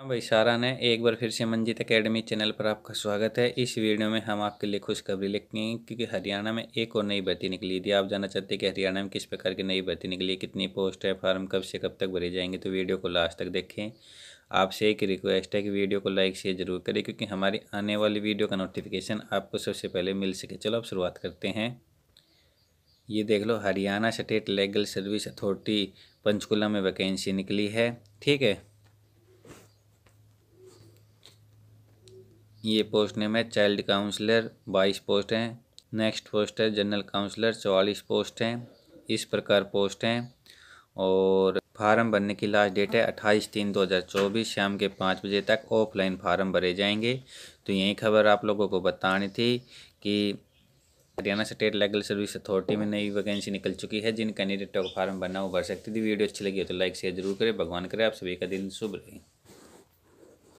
हाँ भाई सारा ने एक बार फिर से मंजीत एकेडमी चैनल पर आपका स्वागत है इस वीडियो में हम आपके लिए खुशखबरी लिखेंगे क्योंकि हरियाणा में एक और नई भर्ती निकली थी आप जानना चाहते हैं कि हरियाणा में किस प्रकार की नई भर्ती निकली कितनी पोस्ट है फार्म कब से कब तक भरे जाएंगे तो वीडियो को लास्ट तक देखें आपसे एक रिक्वेस्ट है कि वीडियो को लाइक शेयर जरूर करें क्योंकि हमारी आने वाली वीडियो का नोटिफिकेशन आपको सबसे पहले मिल सके चलो आप शुरुआत करते हैं ये देख लो Haryana state legal service authority Panchkula में वैकेंसी निकली है ठीक है ये पोस्ट नेम है चाइल्ड काउंसलर बाईस पोस्ट हैं नेक्स्ट पोस्ट है जनरल काउंसलर चवालीस पोस्ट हैं इस प्रकार पोस्ट हैं और फार्म भरने की लास्ट डेट है अट्ठाईस तीन दो हज़ार चौबीस शाम के पाँच बजे तक ऑफलाइन फार्म भरे जाएंगे तो यही खबर आप लोगों को बतानी थी कि Haryana state legal service authority में नई वैकेंसी निकल चुकी है जिन कैंडिडेटों को फार्म भरना वो भर सकती थी वीडियो अच्छी लगी हो तो लाइक शेयर जरूर करें भगवान करें आप सभी का दिन शुभ रहें